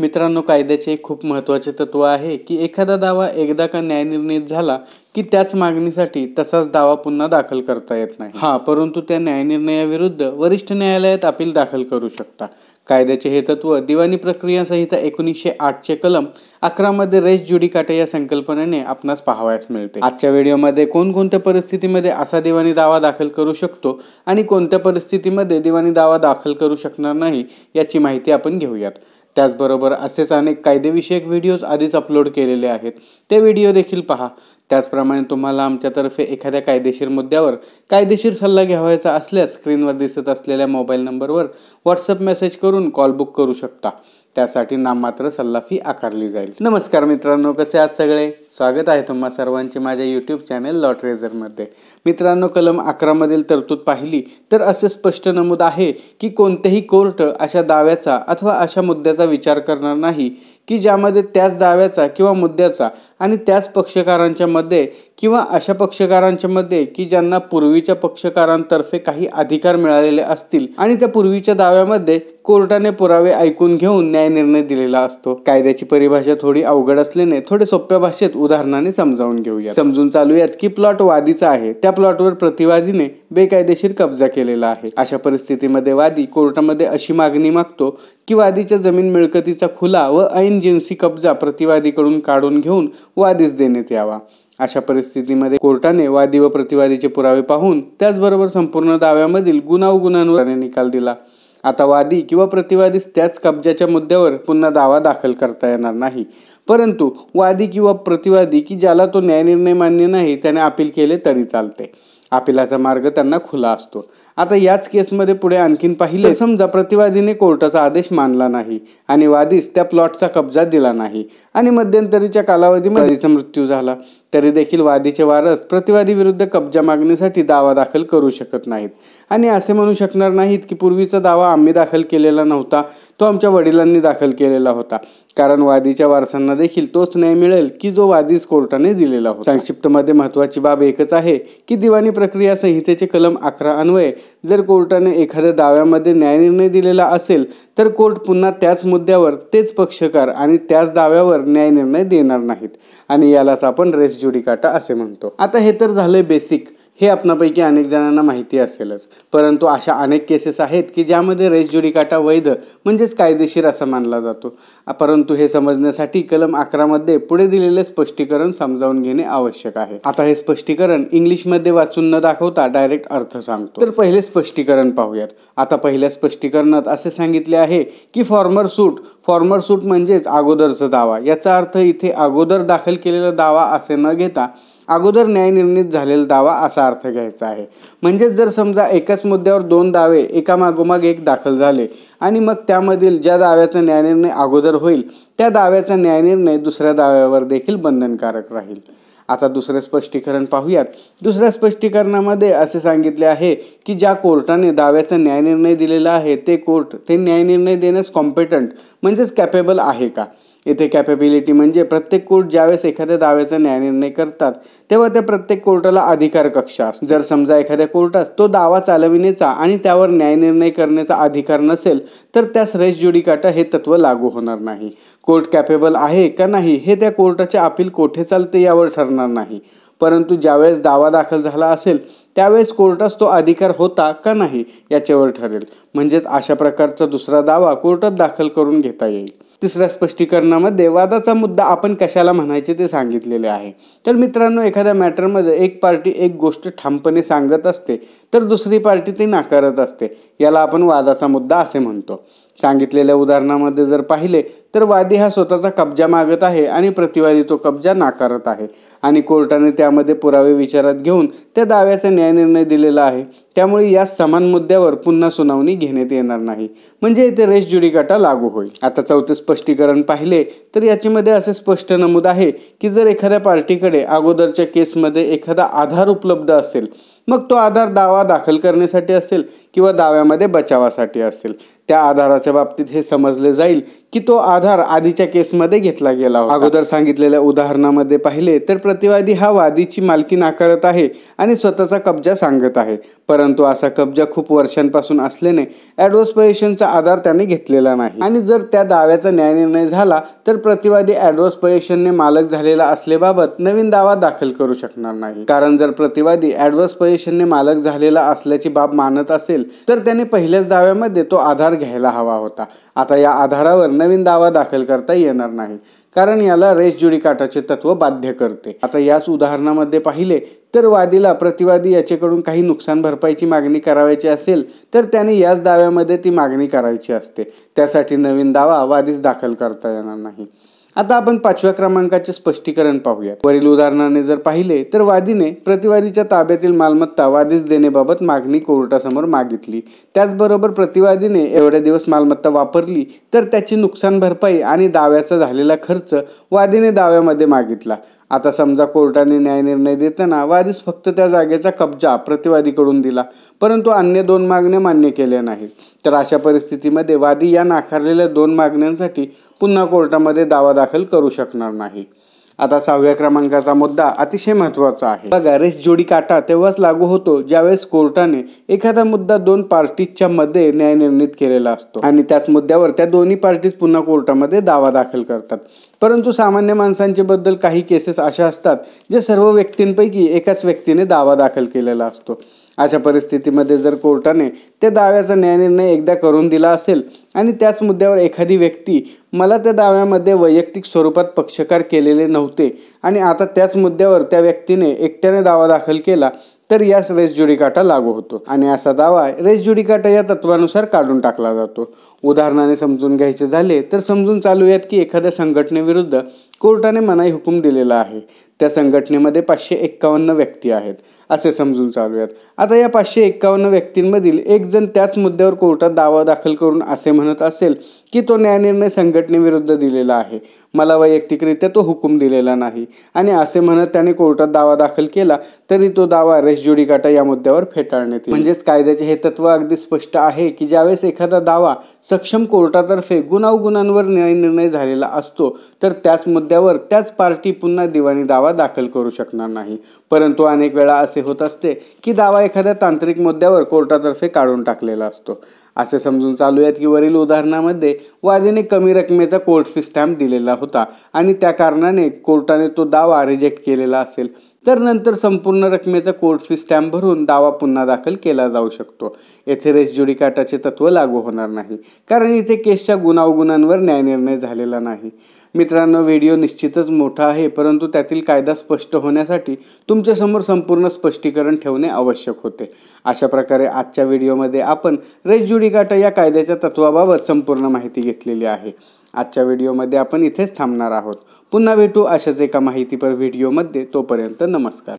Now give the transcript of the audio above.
मित्रांनो कायद्याचे एक खूप महत्त्वाचे तत्व आहे की एखादा दावा एकदा का न्यायनिर्णित झाला की त्याच मागणीसाठी तसाच दावा पुन्हा दाखल करता येत नाही हा परंतु त्या न्यायनिर्णयाविरुद्ध वरिष्ठ न्यायालयात अपील दाखल करू शकता कायद्याचे हे तत्व दिवाणी प्रक्रिया संहिता एकोणीसशे चे कलम अकरामध्ये रेस जुडिकाटे या संकल्पनेने आपणास पाहावयास मिळते आजच्या व्हिडिओमध्ये कोणकोणत्या परिस्थितीमध्ये असा दिवाणी दावा दाखल करू शकतो आणि कोणत्या परिस्थितीमध्ये दिवाणी दावा दाखल करू शकणार नाही याची माहिती आपण घेऊयात त्याचबरोबर असेच अनेक कायदेविषयक व्हिडिओज आधीच अपलोड केलेले आहेत ते व्हिडिओ देखील पहा त्याचप्रमाणे तुम्हाला आमच्यातर्फे एखाद्या कायदेशीर मुद्द्यावर कायदेशीर सल्ला घ्यावायचा असल्यास स्क्रीनवर दिसत असलेल्या मोबाईल नंबरवर व्हॉट्सअप मेसेज करून कॉल बुक करू शकता त्यासाठी नाममात्र सल्ला फी आकारली जाईल नमस्कार मित्रांनो कसे आहात सगळे स्वागत आहे तुम्हा सर्वांचे माझ्या यूट्यूब चॅनेल लॉट रेझरमध्ये मित्रांनो कलम अकरामधील तरतूद पाहिली तर असे स्पष्ट नमूद आहे की कोणतेही कोर्ट अशा दाव्याचा अथवा अशा मुद्द्याचा विचार करणार नाही की ज्यामध्ये त्याच दाव्याचा किंवा मुद्द्याचा आणि त्याच पक्षकारांच्या मध्ये किंवा अशा पक्षकारांच्या मध्ये की ज्यांना पूर्वीच्या पक्षकारांतर्फे काही अधिकार मिळालेले असतील आणि त्या पूर्वीच्या दाव्यामध्ये कोर्टाने पुरावे ऐकून घेऊन न्याय निर्णय दिलेला असतो कायद्याची परिभाषा थोडी अवघड असल्याने थोडे सोप्या भाषेत उदाहरणाने समजावून घेऊया समजून चालूयात की प्लॉट वादीचा आहे त्या प्लॉटवर प्रतिवादीने बेकायदेशीर कब्जा केलेला आहे अशा परिस्थितीमध्ये वादी कोर्टामध्ये अशी मागणी मागतो की वादीच्या जमीन मिळकतीचा खुला व ऐन जिन्सी कब्जा प्रतिवादीकडून काढून घेऊन वादीस देण्यात यावा अशा परिस्थितीमध्ये कोर्टाने वादी व प्रतिवादीचे पुरावे पाहून त्याचबरोबर संपूर्ण दाव्यामधील गुन्हावगुन्हांवर निकाल दिला आता वादी किंवा प्रतिवादीस त्याच कब्जाच्या मुद्द्यावर पुन्हा दावा दाखल करता येणार नाही परंतु वादी किंवा प्रतिवादी की ज्याला तो न्यायनिर्णय मान्य नाही त्याने अपील केले तरी चालते आपल्याचा मार्ग त्यांना खुला असतो आता याच केसमध्ये पुढे आणखीन पाहिले समजा प्रतिवादीने कोर्टाचा आदेश मानला नाही आणि वादीस त्या प्लॉटचा कब्जा दिला नाही आणि मध्यंतरीच्या कालावधीमध्ये मृत्यू झाला तरी देखील वादीचे वारस प्रतिवादी विरुद्ध कब्जा मागणीसाठी दावा दाखल करू शकत नाहीत आणि असे म्हणू शकणार नाहीत की पूर्वीचा दावा आम्ही दाखल केलेला नव्हता तो आमच्या वडिलांनी दाखल केलेला होता कारण वादीच्या वारसांना देखील तोच न्याय मिळेल की जो वादीस कोर्टाने दिलेला होता संक्षिप्तमध्ये महत्त्वाची बाब एकच आहे की दिवाणी प्रक्रिया संहितेचे कलम अकरा अन्वये जर कोर्टाने एखाद्या दाव्यामध्ये न्यायनिर्णय दिलेला असेल तर कोर्ट पुन्हा त्याच मुद्द्यावर तेच पक्षकार आणि त्याच दाव्यावर न्यायनिर्णय देणार नाहीत आणि यालाच आपण रेस काटा असे म्हणतो आता हे तर झाले बेसिक हे आपणापैकी अनेक जणांना माहिती असेलच परंतु अशा अनेक केसेस आहेत की ज्यामध्ये रेस काटा वैध म्हणजेच कायदेशीर असा मानला जातो परंतु हे समजण्यासाठी कलम अकरामध्ये पुढे दिलेले स्पष्टीकरण समजावून घेणे आवश्यक आहे आता हे स्पष्टीकरण इंग्लिशमध्ये वाचून न दाखवता डायरेक्ट अर्थ सांगतो तर पहिले स्पष्टीकरण पाहूयात आता पहिल्या स्पष्टीकरणात असे सांगितले आहे की फॉर्मर सूट फॉर्मर सूट म्हणजेच अगोदरचा दावा याचा अर्थ इथे अगोदर दाखल केलेला दावा असे न घेता अगोदर न्यायनिर्णित झालेला दावा असा अर्थ घ्यायचा आहे म्हणजेच जर समजा एकाच मुद्द्यावर दोन दावे एकामागोमाग एक दाखल झाले आणि मग त्यामधील ज्या दाव्याचा न्यायनिर्णय अगोदर होईल त्या दाव्याचा न्यायनिर्णय दुसऱ्या दाव्यावर देखील बंधनकारक राहील आता दुसरे स्पष्टीकरण पाहूयात दुसऱ्या स्पष्टीकरणामध्ये असे सांगितले आहे की ज्या कोर्टाने दाव्याचा न्यायनिर्णय दिलेला आहे ते कोर्ट ते न्यायनिर्णय देण्यास कॉम्पिटंट म्हणजेच कॅपेबल आहे का येथे कॅपेबिलिटी म्हणजे प्रत्येक कोर्ट ज्यावेळेस एखाद्या दाव्याचा न्यायनिर्णय करतात तेव्हा त्या प्रत्येक कोर्टाला अधिकार कक्षा जर समजा एखाद्या कोर्टास तो दावा चालविण्याचा आणि त्यावर न्यायनिर्णय करण्याचा अधिकार नसेल तर त्यास रेस ज्युडिकाटा हे तत्त्व लागू होणार नाही कोर्ट कॅपेबल आहे का नाही हे त्या कोर्टाचे अपील कोठे चालते यावर ठरणार नाही परंतु ज्यावेळेस दावा दाखल झाला असेल त्यावेळेस कोर्टास तो अधिकार होता का नाही याच्यावर ठरेल म्हणजेच अशा प्रकारचा दुसरा दावा कोर्टात दाखल करून घेता येईल तिसऱ्या स्पष्टीकरणामध्ये वादाचा मुद्दा आपण कशाला म्हणायचे ते सांगितलेले आहे तर मित्रांनो एखाद्या मॅटरमध्ये एक पार्टी एक गोष्ट ठामपणे सांगत असते तर दुसरी पार्टी ती नाकारत असते याला आपण वादाचा मुद्दा असे म्हणतो सांगितलेल्या उदाहरणामध्ये जर पाहिले तर वादी हा स्वतःचा कब्जा मागत आहे आणि प्रतिवादी तो कब्जा नाकारत आहे आणि कोर्टाने त्यामध्ये पुरावे विचारात घेऊन त्या दाव्याचा न्यायनिर्णय दिलेला आहे त्यामुळे या समान मुद्द्यावर पुन्हा सुनावणी घेण्यात येणार नाही म्हणजे येथे रेस जुडिकाटा लागू होईल आता चौथे स्पष्टीकरण पाहिले तर याच्यामध्ये असे स्पष्ट नमूद आहे की जर एखाद्या पार्टीकडे अगोदरच्या केसमध्ये एखादा आधार उपलब्ध असेल मग तो आधार दावा दाखल करण्यासाठी असेल किंवा दाव्यामध्ये बचावासाठी असेल त्या आधाराच्या बाबतीत हे समजले जाईल की तो आधार आधीच्या केसमध्ये घेतला गेला अगोदर सांगितलेल्या उदाहरणामध्ये पाहिले तर प्रतिवादी हा वादीची मालकी नाकारत आहे आणि स्वतःचा कब्जा सांगत आहे परंतु असा कब्जा खूप वर्षांपासून असल्याने ॲडव्हर्स आधार त्याने घेतलेला नाही आणि जर त्या दाव्याचा न्याय निर्णय झाला तर प्रतिवादी ॲडव्हर्स मालक झालेला असल्याबाबत नवीन दावा दाखल करू शकणार नाही कारण जर प्रतिवादी ॲडव्हर्स मालक झालेला असल्याची बाब मानत असेल तर त्याने पहिल्याच दाव्यामध्ये तो आधार घ्यायला हवा होता आता या आधारावर नवीन दावा दाखल करता येणार नाही कारण याला रेस जुडीकाटाचे तत्व बाध्य करते आता याच उदाहरणामध्ये पाहिले तर वादीला प्रतिवादी याच्याकडून काही नुकसान भरपाईची मागणी करावयाची असेल तर त्याने याच दाव्यामध्ये ती मागणी करायची असते त्यासाठी नवीन दावा वादीच दाखल करता येणार नाही आता आपण पाचव्या क्रमांकाचे स्पष्टीकरण पाहूया वरील उदाहरणाने जर पाहिले तर वादीने प्रतिवादीच्या ताब्यातील मालमत्ता वादीस देण्याबाबत मागणी कोर्टासमोर मागितली त्याचबरोबर प्रतिवादीने एवढ्या दिवस मालमत्ता वापरली तर त्याची नुकसान भरपाई आणि दाव्याचा झालेला खर्च वादीने दाव्यामध्ये मागितला आता समजा कोर्टाने न्याय निर्णय देताना वादीस फक्त त्या जागेचा कब्जा प्रतिवादीकडून दिला परंतु अन्य दोन मागण्या मान्य केल्या नाहीत तर अशा परिस्थितीमध्ये वादी या नाकारलेल्या दोन मागण्यांसाठी पुन्हा कोर्टामध्ये दावा दाखल करू शकणार नाही आता सहाव्या क्रमांकाचा मुद्दा अतिशय महत्वाचा आहे बघा रेस जोडी काटा तेव्हाच लागू होतो ज्यावेळेस कोर्टाने एखादा मुद्दा दोन पार्टीच्या मध्ये न्याय न्यायनिर्णित केलेला असतो आणि त्याच मुद्द्यावर त्या दोन्ही पार्टीज पुन्हा कोर्टामध्ये दावा दाखल करतात परंतु सामान्य माणसांचे बद्दल काही केसेस अशा असतात जे सर्व व्यक्तींपैकी एकाच व्यक्तीने दावा दाखल केलेला असतो अशा परिस्थितीमध्ये जर कोर्टाने त्या दाव्याचा न्यायनिर्णय एकदा करून दिला असेल आणि त्याच मुद्द्यावर एखादी व्यक्ती मला त्या दाव्यामध्ये वैयक्तिक स्वरूपात पक्षकार केलेले नव्हते आणि आता त्याच मुद्द्यावर त्या व्यक्तीने एकट्याने दावा दाखल केला तर यास रेस जुडीकाटा लागू होतो आणि असा दावा रेस जुडीकाटा या तत्वानुसार काढून टाकला जातो उदाहरणाने समजून घ्यायचे झाले तर समजून चालूयात की एखाद्या संघटनेविरुद्ध कोर्टाने मनाई हुकूम दिलेला आहे त्या संघटनेमध्ये पाचशे एक्कावन्न व्यक्ती आहेत असे समजून चालूयात आता या पाचशे एक्कावन्न व्यक्तींमधील एक जण त्याच मुद्द्यावर कोर्टात दावा दाखल करून असे म्हणत असेल की तो न्यायनिर्णय संघटनेविरुद्ध दिलेला आहे मला वैयक्तिकरित्या तो हुकूम दिलेला नाही आणि असे म्हणत त्याने कोर्टात दावा दाखल केला तरी तो दावा रेस जुडिकाटा या मुद्द्यावर फेटाळण्यात येईल म्हणजेच कायद्याचे हे तत्व अगदी स्पष्ट आहे की ज्यावेळेस एखादा दावा सक्षम कोर्टातर्फे गुणांवर न्याय निर्णय झालेला असतो तर त्याच मुद्द्यावर त्याच पार्टी पुन्हा दिवाणी दावा दाखल करू शकणार नाही परंतु अनेक वेळा असे होत असते की दावा एखाद्या तांत्रिक मुद्द्यावर कोर्टातर्फे काढून टाकलेला असतो असे समजून चालूयात की वरील उदाहरणामध्ये वादीने कमी रकमेचा कोर्ट फी स्टॅम्प दिलेला होता आणि त्या कारणाने कोर्टाने तो दावा रिजेक्ट केलेला असेल तर नंतर संपूर्ण रकमेचा कोर्ट फी स्टॅम्प भरून दावा पुन्हा दाखल केला जाऊ शकतो येथे रेस जुडिकाटाचे तत्व लागू होणार नाही कारण इथे केसच्या गुणावगुणांवर न्यायनिर्णय झालेला नाही मित्रांनो व्हिडिओ निश्चितच मोठा आहे परंतु त्यातील कायदा स्पष्ट होण्यासाठी तुमच्यासमोर संपूर्ण स्पष्टीकरण ठेवणे आवश्यक होते अशा प्रकारे आजच्या व्हिडिओमध्ये आपण रेस जुडिकाटा या कायद्याच्या तत्वाबाबत संपूर्ण माहिती घेतलेली आहे आजच्या व्हिडिओमध्ये आपण इथेच थांबणार आहोत पुन्हा भेटू अशाच एका माहितीपर व्हिडिओमध्ये तोपर्यंत नमस्कार